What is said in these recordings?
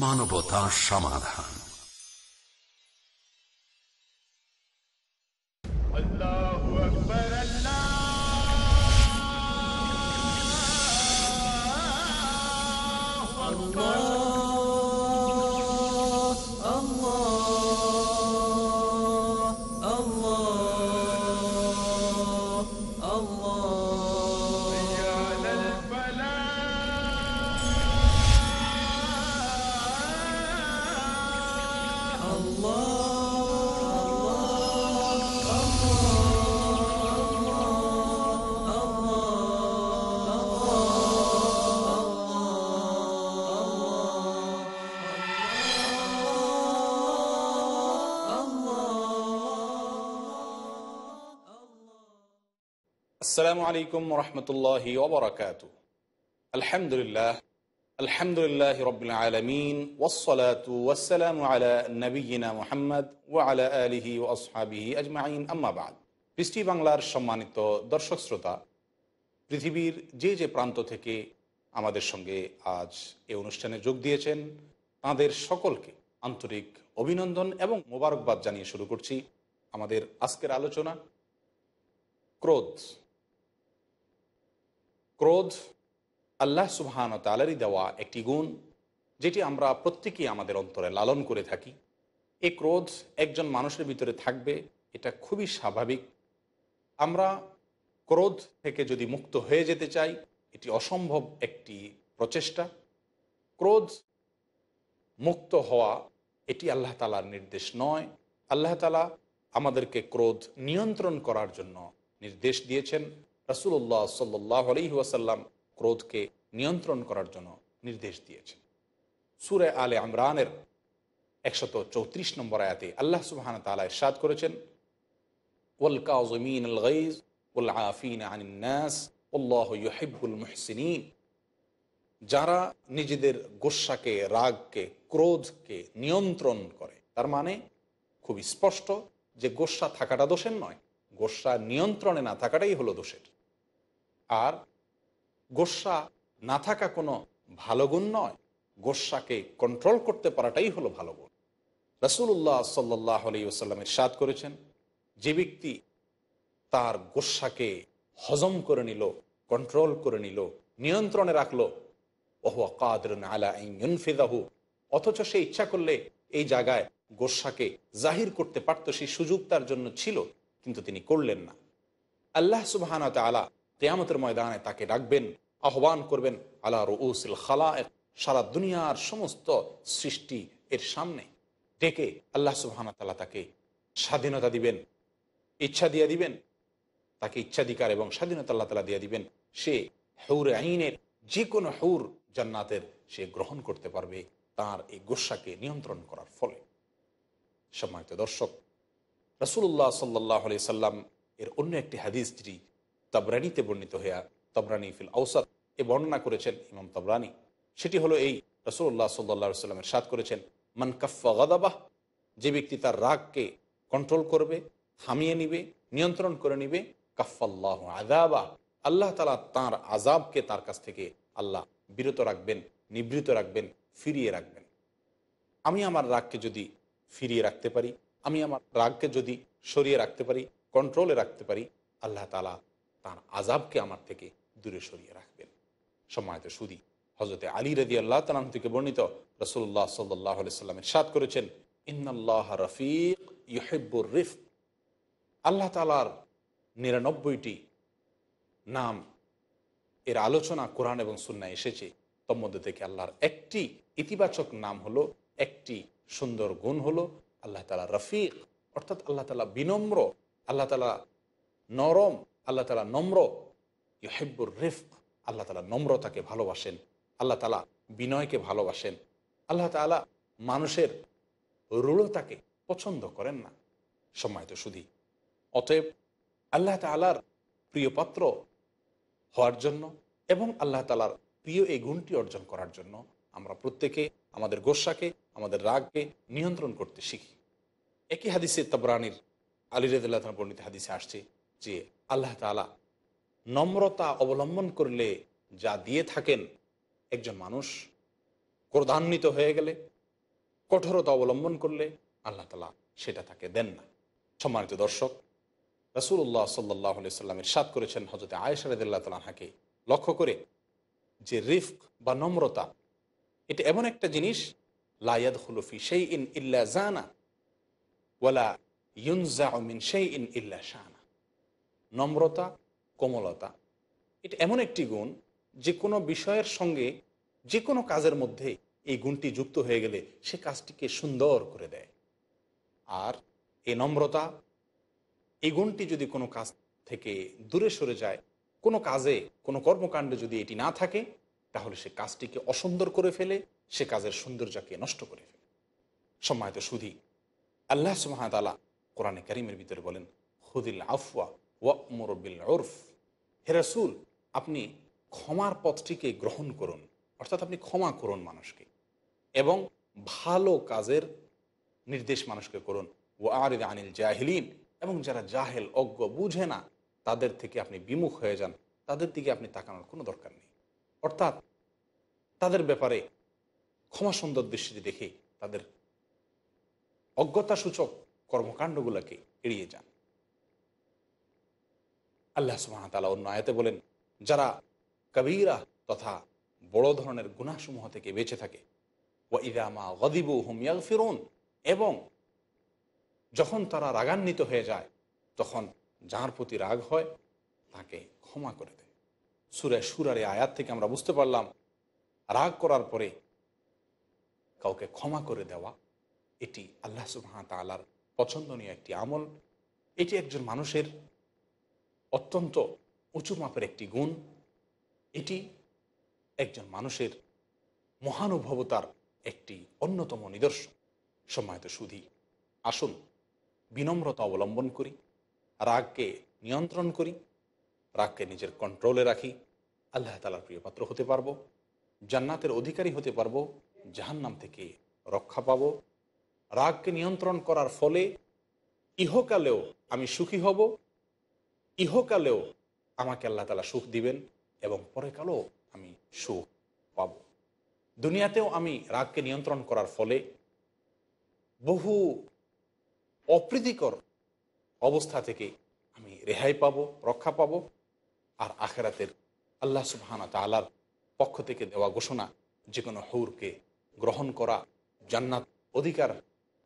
মানবতা সমাধান আসসালামু আলাইকুম রহমতুল্লাহি ওবরাকাত আলহামদুলিল্লাহ আলহামদুলিল্লাহ রবিল আলমিন ওসলাত ওয়াসালাম আলা নবীনা মোহাম্মদ ও আলা আলিহি ও আসহাবিহি আজমাইন আম্মাবাদ পৃষ্টি বাংলার সম্মানিত দর্শক শ্রোতা পৃথিবীর যে যে প্রান্ত থেকে আমাদের সঙ্গে আজ এ অনুষ্ঠানে যোগ দিয়েছেন তাঁদের সকলকে আন্তরিক অভিনন্দন এবং মোবারকবাদ জানিয়ে শুরু করছি আমাদের আজকের আলোচনা ক্রোধ ক্রোধ আল্লাহ সুবহান তালারই দেওয়া একটি গুণ যেটি আমরা প্রত্যেকেই আমাদের অন্তরে লালন করে থাকি এ ক্রোধ একজন মানুষের ভিতরে থাকবে এটা খুবই স্বাভাবিক আমরা ক্রোধ থেকে যদি মুক্ত হয়ে যেতে চাই এটি অসম্ভব একটি প্রচেষ্টা ক্রোধ মুক্ত হওয়া এটি আল্লাহ তালার নির্দেশ নয় আল্লাহ তালা আমাদেরকে ক্রোধ নিয়ন্ত্রণ করার জন্য নির্দেশ দিয়েছেন রাসুল্লাহ সাল্লাহ আলহিহাসাল্লাম ক্রোধকে নিয়ন্ত্রণ করার জন্য নির্দেশ দিয়েছেন সুরে আলে আমরানের একশত চৌত্রিশ নম্বর আয়াতে আল্লাহ সুবাহান তালা ইরশাদ করেছেন ওল যারা নিজেদের গোস্বাকে রাগকে ক্রোধকে নিয়ন্ত্রণ করে তার মানে খুব স্পষ্ট যে গোসা থাকাটা দোষের নয় গোসা নিয়ন্ত্রণে না থাকাটাই হলো দোষের আর গোস্বা না থাকা কোনো ভালো গুণ নয় গোস্বাকে কন্ট্রোল করতে পারাটাই হলো ভালো গুণ রসুল্লাহ সাল্লাহ আলী সাদ করেছেন যে ব্যক্তি তার গোস্বাকে হজম করে নিল কন্ট্রোল করে নিল নিয়ন্ত্রণে রাখলো ওহ কাদর আলাহু অথচ সে ইচ্ছা করলে এই জায়গায় গোসাকে জাহির করতে পারত সেই সুযোগ তার জন্য ছিল কিন্তু তিনি করলেন না আল্লাহ সুবাহানা তালা কেয়ামতের ময়দানে তাকে ডাকবেন আহ্বান করবেন আলা রুসুল খালা সারা দুনিয়ার সমস্ত সৃষ্টি এর সামনে ডেকে আল্লাহ সুহানা তালা তাকে স্বাধীনতা দিবেন ইচ্ছা দিয়ে দিবেন তাকে ইচ্ছাধিকার এবং স্বাধীনতা আল্লাহ তালা দিয়ে দিবেন সে হৌর আইনের যে কোনো হৌর জান্নাতের সে গ্রহণ করতে পারবে তার এই গোসাকে নিয়ন্ত্রণ করার ফলে সম্মানিত দর্শক রসুল্লাহ সাল্লাহ সাল্লাম এর অন্য একটি হাদিস তাবরানিতে বর্ণিত হইয়া তবরানি ফিল আউসাদ এ বর্ণনা করেছেন ইমাম তবরানি সেটি হলো এই রসুল্লাহ সাল্লা সাল্লামের সাদ করেছেন মান কাফা গাদাবাহ যে ব্যক্তি তার রাগকে কন্ট্রোল করবে থামিয়ে নিবে নিয়ন্ত্রণ করে নিবে কাফাল্লাহ আদাবাহ আল্লাহ তালা তার আজাবকে তার কাছ থেকে আল্লাহ বিরত রাখবেন নিবৃত রাখবেন ফিরিয়ে রাখবেন আমি আমার রাগকে যদি ফিরিয়ে রাখতে পারি আমি আমার রাগকে যদি সরিয়ে রাখতে পারি কন্ট্রোলে রাখতে পারি আল্লাহ তালা তার আজাবকে আমার থেকে দূরে সরিয়ে রাখবেন সম্মানিত সুদী হজরতে আলী রদি আল্লাহ তালাম থেকে বর্ণিত রসুল্লাহ সাল্লাহ সাল্লামের সাত করেছেন ইন্নআল্লাহ রফিক ইহেব্বুর রিফ আল্লাহ তালার নিরানব্বইটি নাম এর আলোচনা কোরআন এবং সুন্নায় এসেছে তন্মধ্যে থেকে আল্লাহর একটি ইতিবাচক নাম হলো একটি সুন্দর গুণ হলো আল্লাহ তালা রফিক অর্থাৎ আল্লাহ তালা বিনম্র আল্লাহ তালা নরম আল্লাহ তালা নম্র ইহেব্বুর রিফক আল্লাহ তালা নম্রতাকে ভালোবাসেন আল্লাহ তালা বিনয়কে ভালোবাসেন আল্লাহ তালা মানুষের রূঢ়তাকে পছন্দ করেন না সময় তো সুধী অতএব আল্লাহ তালার প্রিয়পাত্র হওয়ার জন্য এবং আল্লাহ তালার প্রিয় এই গুণটি অর্জন করার জন্য আমরা প্রত্যেকে আমাদের গোসাকে আমাদের রাগকে নিয়ন্ত্রণ করতে শিখি একই হাদিসে তবরানির আলী রেদুল্লাহ বর্ণিত হাদিসে আসছে যে আল্লাহ তালা নম্রতা অবলম্বন করলে যা দিয়ে থাকেন একজন মানুষ ক্রধান্বিত হয়ে গেলে কঠোরতা অবলম্বন করলে আল্লাহ তালা সেটা তাকে দেন না সম্মানিত দর্শক রসুল্লাহ সাল্লাহ সাল্লামের সাত করেছেন হজরত আয়েশারদুল্লাহ তালাহাকে লক্ষ্য করে যে রিফক বা নম্রতা এটা এমন একটা জিনিস লায়দ হুলুফি সেই ইন ইল্লা জানা ওয়ালা ইউনজা মিন সেই ইন ইল্লা শাহ নম্রতা কোমলতা এটা এমন একটি গুণ যে কোনো বিষয়ের সঙ্গে যে কোনো কাজের মধ্যে এই গুণটি যুক্ত হয়ে গেলে সে কাজটিকে সুন্দর করে দেয় আর এই নম্রতা এই গুণটি যদি কোনো কাজ থেকে দূরে সরে যায় কোনো কাজে কোনো কর্মকাণ্ডে যদি এটি না থাকে তাহলে সে কাজটিকে অসুন্দর করে ফেলে সে কাজের সৌন্দর্যকে নষ্ট করে ফেলে সম্মানিত সুধি আল্লাহ সুহামতালা কোরআনে করিমের ভিতরে বলেন হুদিল আফওয়া ওয়াকমরবিল ওরফ হে রসুল আপনি ক্ষমার পথটিকে গ্রহণ করুন অর্থাৎ আপনি ক্ষমা করুন মানুষকে এবং ভালো কাজের নির্দেশ মানুষকে করুন ও আর আনিল জাহিলিন এবং যারা জাহেল অজ্ঞ বুঝে না তাদের থেকে আপনি বিমুখ হয়ে যান তাদের দিকে আপনি তাকানোর কোনো দরকার নেই অর্থাৎ তাদের ব্যাপারে ক্ষমা সুন্দর দৃষ্টিতে দেখে তাদের অজ্ঞতাসূচক কর্মকাণ্ডগুলোকে এড়িয়ে যান আল্লাহ তালা অন্য আয়াতে বলেন যারা কবিরা তথা বড় ধরনের গুণাসমূহ থেকে বেঁচে থাকে ও ইদামা গদিবু হুমিয়াল ফিরুন এবং যখন তারা রাগান্বিত হয়ে যায় তখন যার প্রতি রাগ হয় তাকে ক্ষমা করে দেয় সুরে সুরারে আয়াত থেকে আমরা বুঝতে পারলাম রাগ করার পরে কাউকে ক্ষমা করে দেওয়া এটি আল্লাহ সুবাহ তালার পছন্দনীয় একটি আমল এটি একজন মানুষের অত্যন্ত উঁচু মাপের একটি গুণ এটি একজন মানুষের মহানুভবতার একটি অন্যতম নিদর্শন সময়ত সুধি আসুন বিনম্রতা অবলম্বন করি রাগকে নিয়ন্ত্রণ করি রাগকে নিজের কন্ট্রোলে রাখি আল্লাহ তালার প্রিয় পাত্র হতে পারব জান্নাতের অধিকারী হতে পারব জাহান্নাম থেকে রক্ষা পাব রাগকে নিয়ন্ত্রণ করার ফলে ইহকালেও আমি সুখী হব ইহকালেও আমাকে আল্লাহ তালা সুখ দিবেন এবং কালেও আমি সুখ পাব দুনিয়াতেও আমি রাগকে নিয়ন্ত্রণ করার ফলে বহু অপ্রীতিকর অবস্থা থেকে আমি রেহাই পাব রক্ষা পাব আর আখেরাতের আল্লাহ সুবাহানা তালার পক্ষ থেকে দেওয়া ঘোষণা যে কোনো হৌরকে গ্রহণ করা জান্নাত অধিকার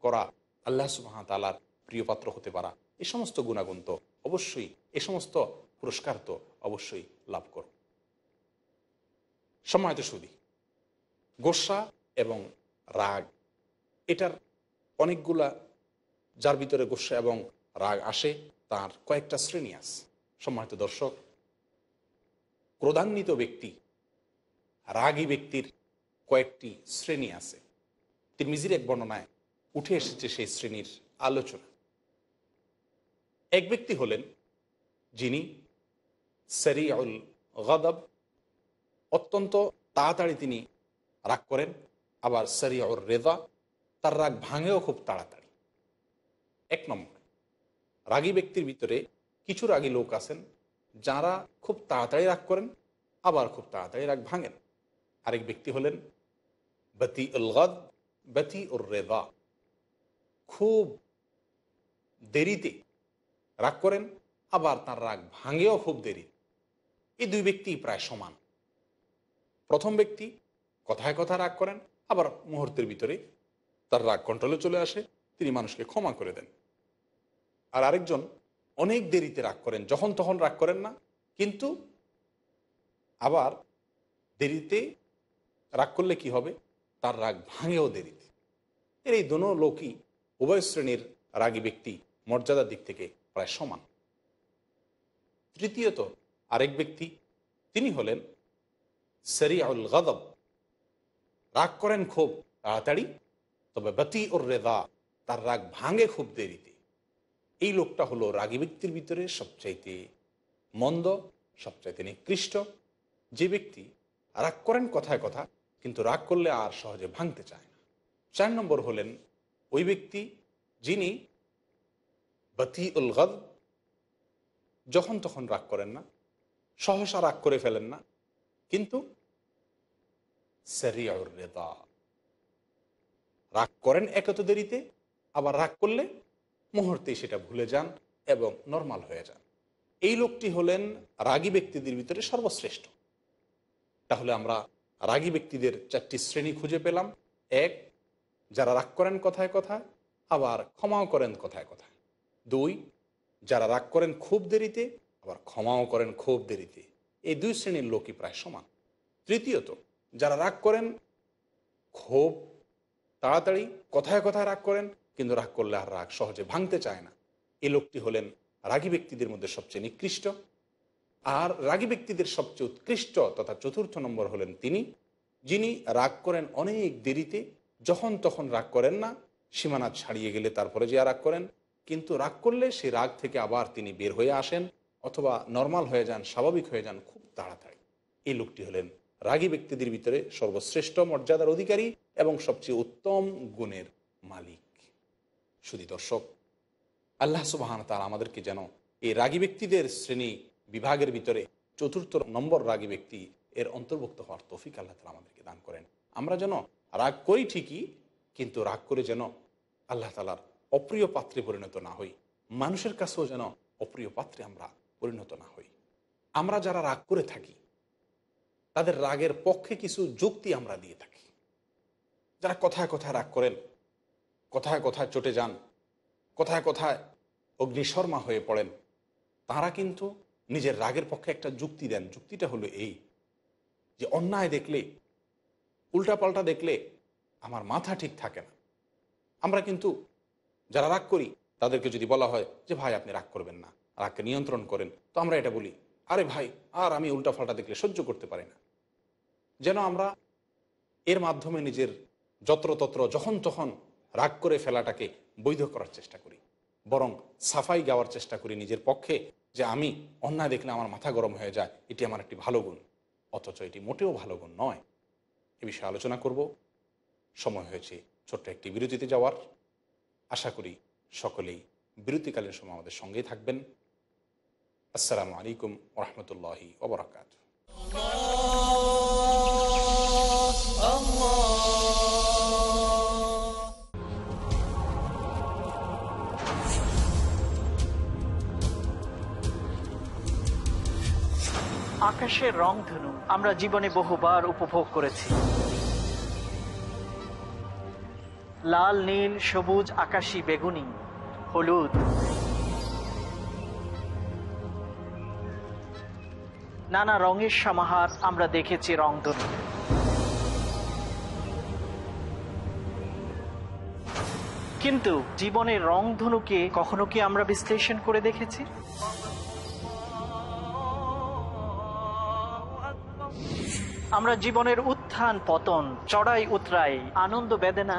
করা আল্লাহ সুবাহ তালার প্রিয়পাত্র হতে পারা এই সমস্ত গুণাগুণ তো অবশ্যই এ সমস্ত পুরস্কার তো অবশ্যই লাভ করব সম্মানিত সুদী গোসা এবং রাগ এটার অনেকগুলা যার ভিতরে গোসা এবং রাগ আসে তার কয়েকটা শ্রেণী আছে সম্মানিত দর্শক ক্রোধান্বিত ব্যক্তি রাগী ব্যক্তির কয়েকটি শ্রেণী আছে তিনি মিজির এক বর্ণনায় উঠে এসেছে সেই শ্রেণীর আলোচনা এক ব্যক্তি হলেন যিনি উল গদব অত্যন্ত তাড়াতাড়ি তিনি রাগ করেন আবার সেরিয়াউর রেদা তার রাগ ভাঙেও খুব তাড়াতাড়ি এক নম্বর রাগী ব্যক্তির ভিতরে কিছু রাগী লোক আছেন যারা খুব তাড়াতাড়ি রাগ করেন আবার খুব তাড়াতাড়ি রাগ ভাঙেন আরেক ব্যক্তি হলেন বতি উল গদ বতি উর রেদা খুব দেরিতে রাগ করেন আবার তার রাগ ভাঙেও খুব দেরি এই দুই ব্যক্তি প্রায় সমান প্রথম ব্যক্তি কথায় কথা রাগ করেন আবার মুহূর্তের ভিতরে তার রাগ কন্ট্রোলে চলে আসে তিনি মানুষকে ক্ষমা করে দেন আর আরেকজন অনেক দেরিতে রাগ করেন যখন তখন রাগ করেন না কিন্তু আবার দেরিতে রাগ করলে কি হবে তার রাগ ভাঙেও দেরিতে এর এই দোনো লোকই উভয় শ্রেণীর রাগী ব্যক্তি মর্যাদার দিক থেকে প্রায় সমান তৃতীয়ত আরেক ব্যক্তি তিনি হলেন সেরিয়াউল গদব রাগ করেন খুব তাড়াতাড়ি তবে বতি ওর রেদা তার রাগ ভাঙে খুব দেরিতে এই লোকটা হলো রাগী ব্যক্তির ভিতরে সবচাইতে মন্দ সবচাইতে নিকৃষ্ট যে ব্যক্তি রাগ করেন কথায় কথা কিন্তু রাগ করলে আর সহজে ভাঙতে চায় না চার নম্বর হলেন ওই ব্যক্তি যিনি বাতি উল গদ যখন তখন রাগ করেন না সহসা রাগ করে ফেলেন না কিন্তু রাগ করেন একত দেরিতে আবার রাগ করলে মুহূর্তেই সেটা ভুলে যান এবং নর্মাল হয়ে যান এই লোকটি হলেন রাগী ব্যক্তিদের ভিতরে সর্বশ্রেষ্ঠ তাহলে আমরা রাগী ব্যক্তিদের চারটি শ্রেণী খুঁজে পেলাম এক যারা রাগ করেন কথায় কথায় আবার ক্ষমাও করেন কথায় কথায় দুই যারা রাগ করেন খুব দেরিতে আবার ক্ষমাও করেন খুব দেরিতে এই দুই শ্রেণীর লোকই প্রায় সমান তৃতীয়ত যারা রাগ করেন খুব তাড়াতাড়ি কথায় কথায় রাগ করেন কিন্তু রাগ করলে আর রাগ সহজে ভাঙতে চায় না এই লোকটি হলেন রাগী ব্যক্তিদের মধ্যে সবচেয়ে নিকৃষ্ট আর রাগী ব্যক্তিদের সবচেয়ে উৎকৃষ্ট তথা চতুর্থ নম্বর হলেন তিনি যিনি রাগ করেন অনেক দেরিতে যখন তখন রাগ করেন না সীমানা ছাড়িয়ে গেলে তারপরে যে রাগ করেন কিন্তু রাগ করলে সেই রাগ থেকে আবার তিনি বের হয়ে আসেন অথবা নর্মাল হয়ে যান স্বাভাবিক হয়ে যান খুব তাড়াতাড়ি এই লোকটি হলেন রাগী ব্যক্তিদের ভিতরে সর্বশ্রেষ্ঠ মর্যাদার অধিকারী এবং সবচেয়ে উত্তম গুণের মালিক শুধু দর্শক আল্লাহ সুবাহান তার আমাদেরকে যেন এই রাগী ব্যক্তিদের শ্রেণী বিভাগের ভিতরে চতুর্থ নম্বর রাগী ব্যক্তি এর অন্তর্ভুক্ত হওয়ার তফিক আল্লাহ তালা আমাদেরকে দান করেন আমরা যেন রাগ করি ঠিকই কিন্তু রাগ করে যেন আল্লাহ তালার অপ্রিয় পাত্রে পরিণত না হই মানুষের কাছেও যেন অপ্রিয় পাত্রে আমরা পরিণত না হই আমরা যারা রাগ করে থাকি তাদের রাগের পক্ষে কিছু যুক্তি আমরা দিয়ে থাকি যারা কথায় কথায় রাগ করেন কথায় কথায় চটে যান কথায় কথায় অগ্নিশর্মা হয়ে পড়েন তারা কিন্তু নিজের রাগের পক্ষে একটা যুক্তি দেন যুক্তিটা হলো এই যে অন্যায় দেখলে উল্টাপাল্টা দেখলে আমার মাথা ঠিক থাকে না আমরা কিন্তু যারা রাগ করি তাদেরকে যদি বলা হয় যে ভাই আপনি রাগ করবেন না রাগকে নিয়ন্ত্রণ করেন তো আমরা এটা বলি আরে ভাই আর আমি উল্টাফাল্টা দেখলে সহ্য করতে পারি না যেন আমরা এর মাধ্যমে নিজের যত্রতত্র যখন তখন রাগ করে ফেলাটাকে বৈধ করার চেষ্টা করি বরং সাফাই গাওয়ার চেষ্টা করি নিজের পক্ষে যে আমি অন্যায় দেখলে আমার মাথা গরম হয়ে যায় এটি আমার একটি ভালো গুণ অথচ এটি মোটেও ভালো গুণ নয় এ বিষয়ে আলোচনা করব সময় হয়েছে ছোট্ট একটি বিরতিতে যাওয়ার আশা করি সকলেই বিরতিকালীন সময় আমাদের সঙ্গেই থাকবেন আসসালামু আলাইকুম রহমতুল্লাহি ওবরাকাত আকাশের ধনু আমরা জীবনে বহুবার উপভোগ করেছি লাল নীল সবুজ আকাশি বেগুনি হলুদ নানা রঙের সমাহার আমরা দেখেছি রংধনু কিন্তু জীবনের রংধনুকে কখনো কি আমরা বিশ্লেষণ করে দেখেছি আমরা জীবনের উত্থান পতন চড়াই উতরাই আনন্দ বেদনা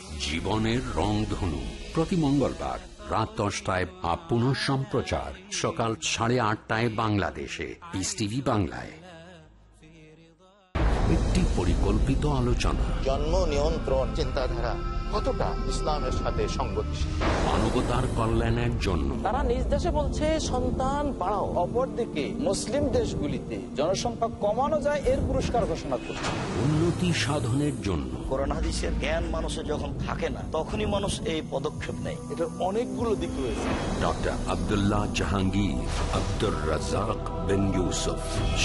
জীবনের রংধনু প্রতি মঙ্গলবার রাত দশটায় বা পুনঃ সম্প্রচার সকাল সাড়ে আটটায় বাংলাদেশে পিস টিভি বাংলায় একটি পরিকল্পিত আলোচনা জন্ম নিয়ন্ত্রণ চিন্তাধারা কতটা ইসলামের সাথে সংগতিশীল মানবতার কল্যাণের জন্য তারা নিজ দেশে বলছে সন্তান বাড়াও অপরদিকে মুসলিম দেশগুলিতে জনসংখ্যা কমানো যায় এর পুরস্কার ঘোষণা করছে উন্নতি সাধনের জন্য পদক্ষেপ নেয় অনেকগুলো দিক ডক্টর আব্দুল্লাহ জাহাঙ্গীর আব্দুর রাজাক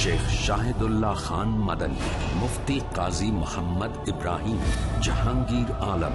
শেখ খান মুফতি কাজী ইব্রাহিম জাহাঙ্গীর আলম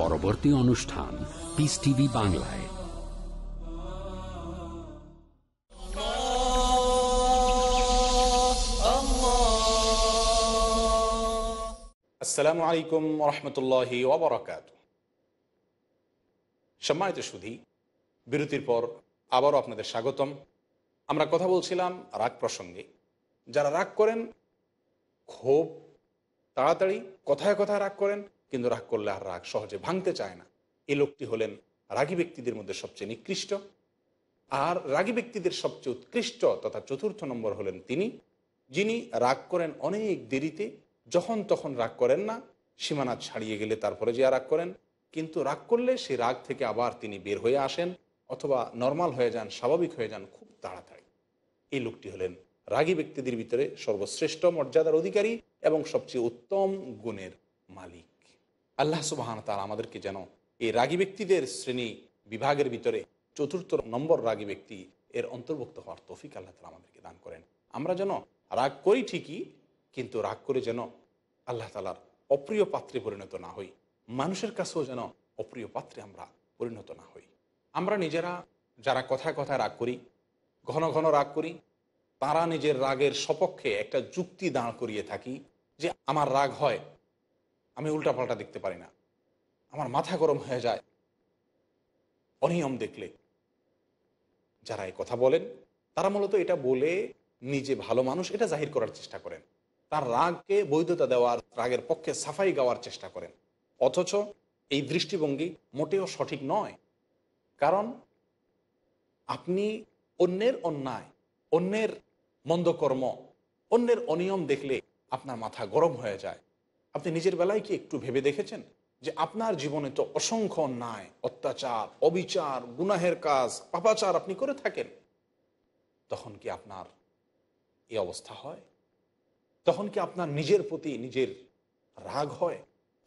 পরবর্তী অনুষ্ঠান পিস টিভি বাংলায় আসসালামু আলাইকুম রহমতুল্লাহ সম্মানিত সুধি বিরতির পর আবারও আপনাদের স্বাগতম আমরা কথা বলছিলাম রাগ প্রসঙ্গে যারা রাগ করেন ক্ষোভ তাড়াতাড়ি কথায় কথায় রাগ করেন কিন্তু রাগ করলে আর রাগ সহজে ভাঙতে চায় না এ লোকটি হলেন রাগী ব্যক্তিদের মধ্যে সবচেয়ে নিকৃষ্ট আর রাগী ব্যক্তিদের সবচেয়ে উৎকৃষ্ট তথা চতুর্থ নম্বর হলেন তিনি যিনি রাগ করেন অনেক দেরিতে যখন তখন রাগ করেন না সীমানা ছাড়িয়ে গেলে তারপরে যে রাগ করেন কিন্তু রাগ করলে সেই রাগ থেকে আবার তিনি বের হয়ে আসেন অথবা নর্মাল হয়ে যান স্বাভাবিক হয়ে যান খুব তাড়াতাড়ি এই লোকটি হলেন রাগী ব্যক্তিদের ভিতরে সর্বশ্রেষ্ঠ মর্যাদার অধিকারী এবং সবচেয়ে উত্তম গুণের মালিক আল্লাহ সুবাহান তালা আমাদেরকে যেন এই রাগী ব্যক্তিদের শ্রেণী বিভাগের ভিতরে চতুর্থ নম্বর রাগী ব্যক্তি এর অন্তর্ভুক্ত হওয়ার তৌফিক আল্লাহ তালা আমাদেরকে দান করেন আমরা যেন রাগ করি ঠিকই কিন্তু রাগ করে যেন আল্লাহ তালার অপ্রিয় পাত্রে পরিণত না হই মানুষের কাছেও যেন অপ্রিয় পাত্রে আমরা পরিণত না হই আমরা নিজেরা যারা কথায় কথায় রাগ করি ঘন ঘন রাগ করি তারা নিজের রাগের সপক্ষে একটা যুক্তি দাঁড় করিয়ে থাকি যে আমার রাগ হয় আমি উল্টাপাল্টা দেখতে পারি না আমার মাথা গরম হয়ে যায় অনিয়ম দেখলে যারা এই কথা বলেন তারা মূলত এটা বলে নিজে ভালো মানুষ এটা জাহির করার চেষ্টা করেন তার রাগকে বৈধতা দেওয়ার রাগের পক্ষে সাফাই গাওয়ার চেষ্টা করেন অথচ এই দৃষ্টিভঙ্গি মোটেও সঠিক নয় কারণ আপনি অন্যের অন্যায় অন্যের মন্দকর্ম অন্যের অনিয়ম দেখলে আপনার মাথা গরম হয়ে যায় আপনি নিজের বেলায় কি একটু ভেবে দেখেছেন যে আপনার জীবনে তো অসংখ্য অন্যায় অত্যাচার অবিচার গুনাহের কাজ পাপাচার আপনি করে থাকেন তখন কি আপনার এই অবস্থা হয় তখন কি আপনার নিজের প্রতি নিজের রাগ হয়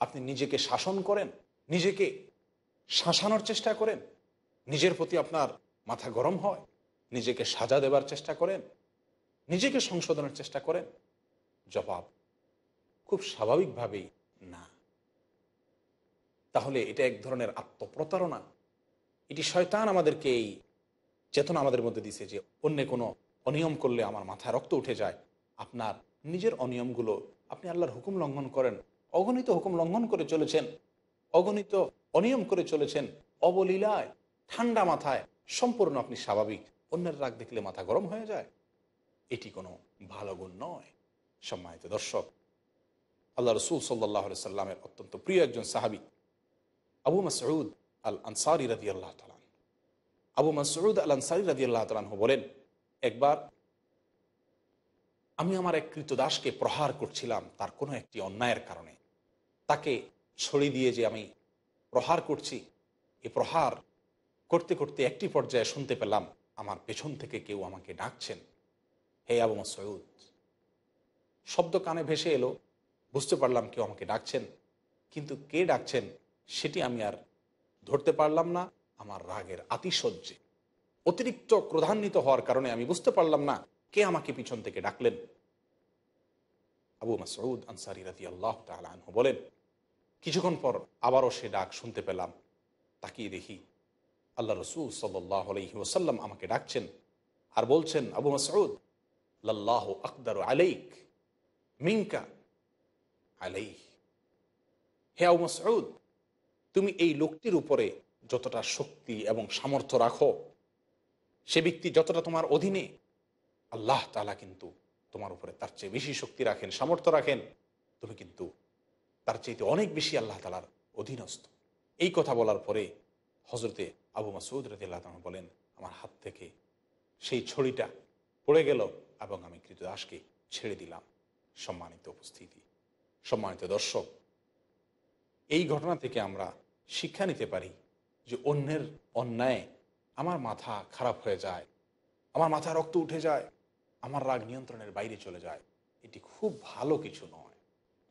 আপনি নিজেকে শাসন করেন নিজেকে শাসানোর চেষ্টা করেন নিজের প্রতি আপনার মাথা গরম হয় নিজেকে সাজা দেবার চেষ্টা করেন নিজেকে সংশোধনের চেষ্টা করেন জবাব খুব স্বাভাবিকভাবেই না তাহলে এটা এক ধরনের আত্মপ্রতারণা এটি শয়তান আমাদেরকে এই চেতনা আমাদের মধ্যে দিছে যে অন্য কোনো অনিয়ম করলে আমার মাথায় রক্ত উঠে যায় আপনার নিজের অনিয়মগুলো আপনি আল্লাহর হুকুম লঙ্ঘন করেন অগণিত হুকুম লঙ্ঘন করে চলেছেন অগণিত অনিয়ম করে চলেছেন অবলীলায় ঠান্ডা মাথায় সম্পূর্ণ আপনি স্বাভাবিক অন্যের রাগ দেখলে মাথা গরম হয়ে যায় এটি কোনো ভালো গুণ নয় সম্মানিত দর্শক আল্লাহ রসুল সাল্লাহ সাল্লামের অত্যন্ত প্রিয় একজন সাহাবি আবু মাসউদ আল আনসারি রাজি আল্লাহ তালান আবু মাসউদ আল আনসারি রাজি আল্লাহ তালান বলেন একবার আমি আমার এক কৃতদাসকে প্রহার করছিলাম তার কোনো একটি অন্যায়ের কারণে তাকে ছড়ি দিয়ে যে আমি প্রহার করছি এ প্রহার করতে করতে একটি পর্যায়ে শুনতে পেলাম আমার পেছন থেকে কেউ আমাকে ডাকছেন হে আবু মাসউদ শব্দ কানে ভেসে এলো বুঝতে পারলাম কেউ আমাকে ডাকছেন কিন্তু কে ডাকছেন সেটি আমি আর ধরতে পারলাম না আমার রাগের আতিশয্যে অতিরিক্ত ক্রধান্বিত হওয়ার কারণে আমি বুঝতে পারলাম না কে আমাকে পিছন থেকে ডাকলেন আবু মাসউদ আনসারি রাতি আল্লাহ তালু বলেন কিছুক্ষণ পর আবারও সে ডাক শুনতে পেলাম তাকিয়ে দেখি আল্লাহ রসুল সাল্লাহ আলহি ওসাল্লাম আমাকে ডাকছেন আর বলছেন আবু মাসউদ লাল্লাহ আকদার আলাইক মিঙ্কা আলাই হে মসউদ তুমি এই লোকটির উপরে যতটা শক্তি এবং সামর্থ্য রাখো সে ব্যক্তি যতটা তোমার অধীনে আল্লাহ তালা কিন্তু তোমার উপরে তার চেয়ে বেশি শক্তি রাখেন সামর্থ্য রাখেন তুমি কিন্তু তার চাইতে অনেক বেশি আল্লাহ তালার অধীনস্থ এই কথা বলার পরে হজরতে আবু মাসুদ রাজি আল্লাহ বলেন আমার হাত থেকে সেই ছড়িটা পড়ে গেল এবং আমি কৃতদাসকে ছেড়ে দিলাম সম্মানিত উপস্থিতি সম্মানিত দর্শক এই ঘটনা থেকে আমরা শিক্ষা নিতে পারি যে অন্যের অন্যায় আমার মাথা খারাপ হয়ে যায় আমার মাথা রক্ত উঠে যায় আমার রাগ নিয়ন্ত্রণের বাইরে চলে যায় এটি খুব ভালো কিছু নয়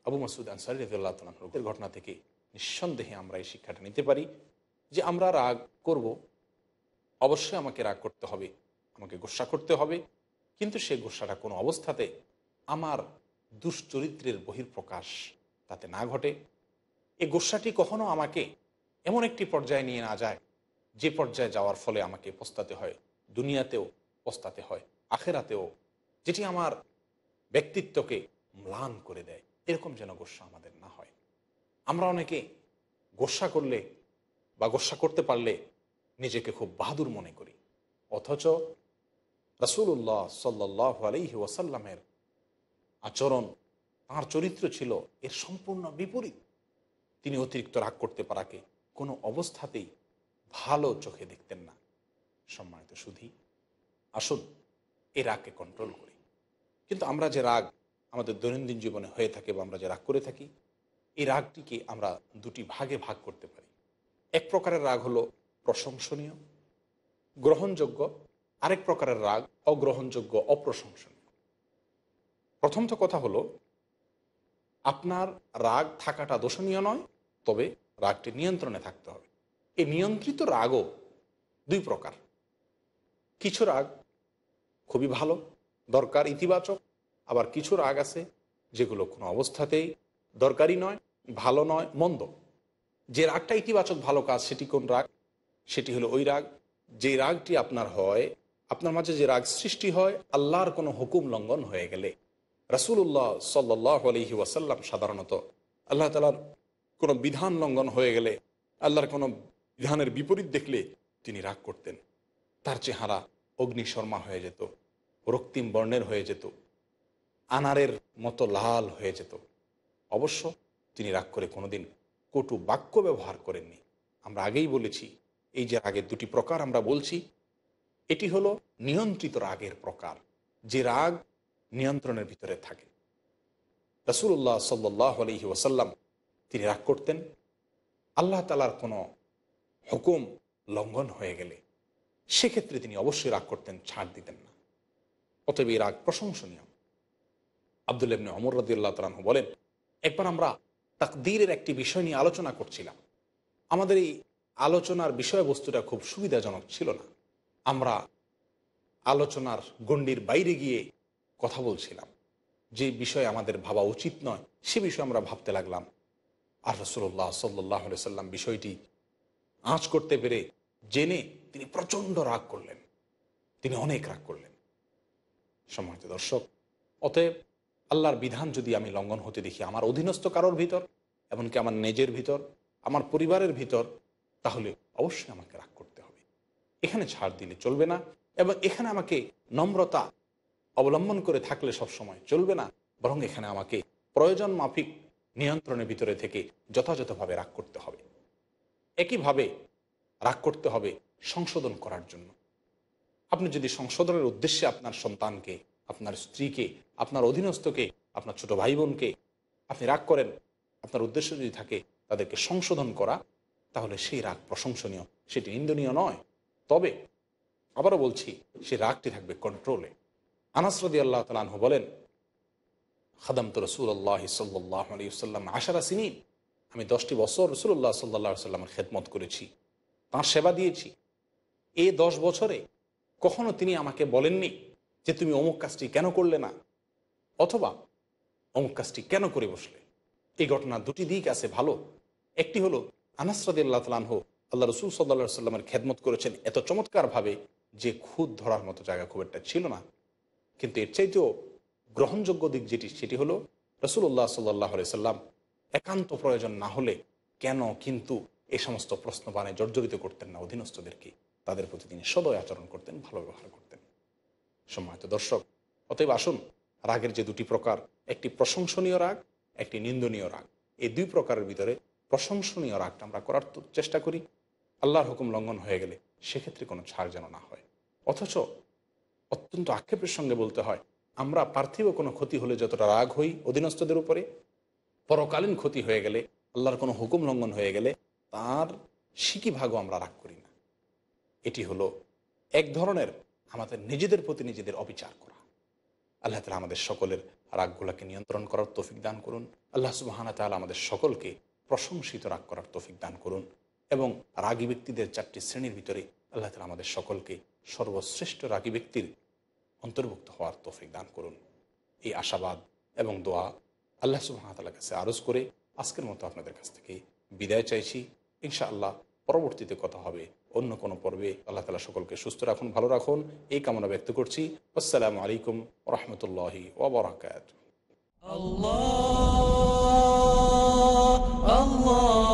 আবু মাসুদ আনসারি রফিউল্লাহ তালের ঘটনা থেকে নিঃসন্দেহে আমরা এই শিক্ষাটা নিতে পারি যে আমরা রাগ করব অবশ্যই আমাকে রাগ করতে হবে আমাকে গোসা করতে হবে কিন্তু সে গোসাটা কোনো অবস্থাতে আমার দুশ্চরিত্রের বহির্প্রকাশ তাতে না ঘটে এ গোসাটি কখনো আমাকে এমন একটি পর্যায়ে নিয়ে না যায় যে পর্যায়ে যাওয়ার ফলে আমাকে পস্তাতে হয় দুনিয়াতেও পস্তাতে হয় আখেরাতেও যেটি আমার ব্যক্তিত্বকে ম্লান করে দেয় এরকম যেন গোসা আমাদের না হয় আমরা অনেকে গোসা করলে বা গোসা করতে পারলে নিজেকে খুব বাহাদুর মনে করি অথচ রসুল্লাহ সাল্লাহ আলহি ওয়াসাল্লামের আচরণ তার চরিত্র ছিল এর সম্পূর্ণ বিপরীত তিনি অতিরিক্ত রাগ করতে পারাকে কোনো অবস্থাতেই ভালো চোখে দেখতেন না সম্মানিত সুধী আসুন এ রাগকে কন্ট্রোল করি কিন্তু আমরা যে রাগ আমাদের দৈনন্দিন জীবনে হয়ে থাকে বা আমরা যে রাগ করে থাকি এই রাগটিকে আমরা দুটি ভাগে ভাগ করতে পারি এক প্রকারের রাগ হলো প্রশংসনীয় গ্রহণযোগ্য আরেক প্রকারের রাগ অগ্রহণযোগ্য অপ্রশংসনীয় প্রথম তো কথা হলো আপনার রাগ থাকাটা দোষণীয় নয় তবে রাগটি নিয়ন্ত্রণে থাকতে হবে এই নিয়ন্ত্রিত রাগও দুই প্রকার কিছু রাগ খুবই ভালো দরকার ইতিবাচক আবার কিছু রাগ আছে যেগুলো কোনো অবস্থাতেই দরকারি নয় ভালো নয় মন্দ যে রাগটা ইতিবাচক ভালো কাজ সেটি কোন রাগ সেটি হলো ওই রাগ যে রাগটি আপনার হয় আপনার মাঝে যে রাগ সৃষ্টি হয় আল্লাহর কোনো হুকুম লঙ্ঘন হয়ে গেলে রাসুল্লাহ সাল্লাহ আলহি ওয়াসাল্লাম সাধারণত আল্লাহ তালার কোনো বিধান লঙ্ঘন হয়ে গেলে আল্লাহর কোনো বিধানের বিপরীত দেখলে তিনি রাগ করতেন তার চেহারা অগ্নিশর্মা হয়ে যেত রক্তিম বর্ণের হয়ে যেত আনারের মতো লাল হয়ে যেত অবশ্য তিনি রাগ করে কোনোদিন কটু বাক্য ব্যবহার করেননি আমরা আগেই বলেছি এই যে রাগের দুটি প্রকার আমরা বলছি এটি হলো নিয়ন্ত্রিত রাগের প্রকার যে রাগ নিয়ন্ত্রণের ভিতরে থাকে রসুল্লাহ সাল্লাহ আলহি ওসাল্লাম তিনি রাগ করতেন আল্লাহ তালার কোনো হুকুম লঙ্ঘন হয়ে গেলে সেক্ষেত্রে তিনি অবশ্যই রাগ করতেন ছাড় দিতেন না অতএব এই রাগ প্রশংসনীয় আবদুল ইবনে অমর রদুল্লাহ তালাহ বলেন একবার আমরা তাকদীরের একটি বিষয় নিয়ে আলোচনা করছিলাম আমাদের এই আলোচনার বিষয়বস্তুটা খুব সুবিধাজনক ছিল না আমরা আলোচনার গণ্ডির বাইরে গিয়ে কথা বলছিলাম যে বিষয়ে আমাদের ভাবা উচিত নয় সে বিষয়ে আমরা ভাবতে লাগলাম আর রসুল্লাহ সাল্লাহ সাল্লাম বিষয়টি আঁচ করতে পেরে জেনে তিনি প্রচণ্ড রাগ করলেন তিনি অনেক রাগ করলেন সম্মানিত দর্শক অতএব আল্লাহর বিধান যদি আমি লঙ্ঘন হতে দেখি আমার অধীনস্থ কারোর ভিতর এমনকি আমার নিজের ভিতর আমার পরিবারের ভিতর তাহলে অবশ্যই আমাকে রাগ করতে হবে এখানে ছাড় দিলে চলবে না এবং এখানে আমাকে নম্রতা অবলম্বন করে থাকলে সব সময় চলবে না বরং এখানে আমাকে প্রয়োজন মাফিক নিয়ন্ত্রণের ভিতরে থেকে যথাযথভাবে রাগ করতে হবে একইভাবে রাগ করতে হবে সংশোধন করার জন্য আপনি যদি সংশোধনের উদ্দেশ্যে আপনার সন্তানকে আপনার স্ত্রীকে আপনার অধীনস্থকে আপনার ছোট ভাই বোনকে আপনি রাগ করেন আপনার উদ্দেশ্য যদি থাকে তাদেরকে সংশোধন করা তাহলে সেই রাগ প্রশংসনীয় সেটি নিন্দনীয় নয় তবে আবারও বলছি সেই রাগটি থাকবে কন্ট্রোলে আনাসরদি আল্লাহ তালাহ বলেন খাদাম তো রসুল্লাহ সাল্লাহ আলী সাল্লাম আশারা সিনিন আমি দশটি বছর রসুল্লাহ সাল্লা সাল্লামের খেদমত করেছি তাঁর সেবা দিয়েছি এ দশ বছরে কখনো তিনি আমাকে বলেননি যে তুমি অমুক কাজটি কেন করলে না অথবা অমুক কাজটি কেন করে বসলে এই ঘটনার দুটি দিক আছে ভালো একটি হলো আনাসরদি আল্লাহ তালাহ আল্লাহ রসুল সাল্লাহ সাল্লামের খেদমত করেছেন এত চমৎকারভাবে যে খুদ ধরার মতো জায়গা খুব একটা ছিল না কিন্তু এর চাইতেও গ্রহণযোগ্য দিক যেটি সেটি হলো রসুল্লাহ সাল্লাহ সাল্লাম একান্ত প্রয়োজন না হলে কেন কিন্তু এ সমস্ত প্রশ্ন বানে জর্জরিত করতেন না অধীনস্থদেরকে তাদের প্রতি তিনি সদয় আচরণ করতেন ভালো ব্যবহার করতেন সম্মানিত দর্শক অতএব আসুন রাগের যে দুটি প্রকার একটি প্রশংসনীয় রাগ একটি নিন্দনীয় রাগ এই দুই প্রকারের ভিতরে প্রশংসনীয় রাগটা আমরা করার চেষ্টা করি আল্লাহর হুকুম লঙ্ঘন হয়ে গেলে সেক্ষেত্রে কোনো ছাড় যেন না হয় অথচ অত্যন্ত আক্ষেপের সঙ্গে বলতে হয় আমরা পার্থিব কোনো ক্ষতি হলে যতটা রাগ হই অধীনস্থদের উপরে পরকালীন ক্ষতি হয়ে গেলে আল্লাহর কোনো হুকুম লঙ্ঘন হয়ে গেলে তার সিকি ভাগও আমরা রাগ করি না এটি হলো এক ধরনের আমাদের নিজেদের প্রতি নিজেদের অবিচার করা আল্লাহ তালা আমাদের সকলের রাগগুলাকে নিয়ন্ত্রণ করার তৌফিক দান করুন আল্লাহ সুবাহানা তালা আমাদের সকলকে প্রশংসিত রাগ করার তৌফিক দান করুন এবং রাগী ব্যক্তিদের চারটি শ্রেণীর ভিতরে আল্লাহ তালা আমাদের সকলকে সর্বশ্রেষ্ঠ রাগী ব্যক্তির অন্তর্ভুক্ত হওয়ার তৌফিক দান করুন এই আশাবাদ এবং দোয়া আল্লাহ সুবাহতালার কাছে আরজ করে আজকের মতো আপনাদের কাছ থেকে বিদায় চাইছি ইনশাআল্লাহ পরবর্তীতে কথা হবে অন্য কোনো পর্বে আল্লাহ তালা সকলকে সুস্থ রাখুন ভালো রাখুন এই কামনা ব্যক্ত করছি আসসালামু আলাইকুম রহমতুল্লাহি ওবরাকাত আল্লাহ আল্লাহ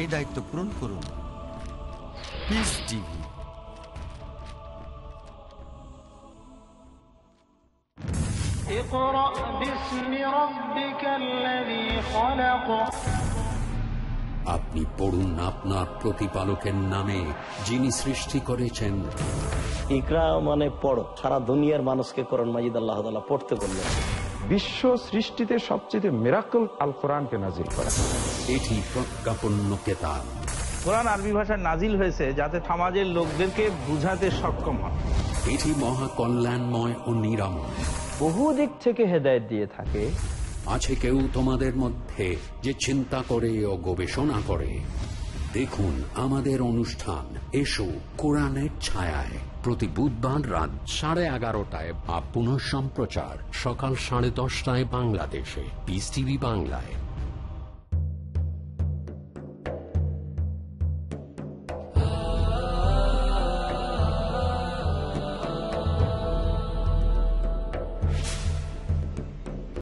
এই দায়িত্ব পূরণ করুন আপনি পড়ুন আপনার প্রতিপালকের নামে যিনি সৃষ্টি করেছেন ইকরা মানে পড়ো সারা দুনিয়ার মানুষকে করণ মাজিদ আল্লাহ পড়তে বললেন বিশ্ব সৃষ্টিতে সবচেয়ে মেরাকল আল কোরআনকে নাজির করা এটি প্রজ্ঞাপন্য কেতাব কোরআন আরবি ভাষায় নাজিল হয়েছে যাতে সমাজের লোকদেরকে বুঝাতে সক্ষম হয় এটি মহা কল্যাণময় ও নিরাময় বহু দিক থেকে হেদায়ত দিয়ে থাকে আছে কেউ তোমাদের মধ্যে যে চিন্তা করে ও গবেষণা করে দেখুন আমাদের অনুষ্ঠান এসো কোরআনের ছায়ায় প্রতি বুধবার রাত সাড়ে এগারোটায় বা পুনঃ সম্প্রচার সকাল সাড়ে দশটায় বাংলাদেশে পিস টিভি বাংলায়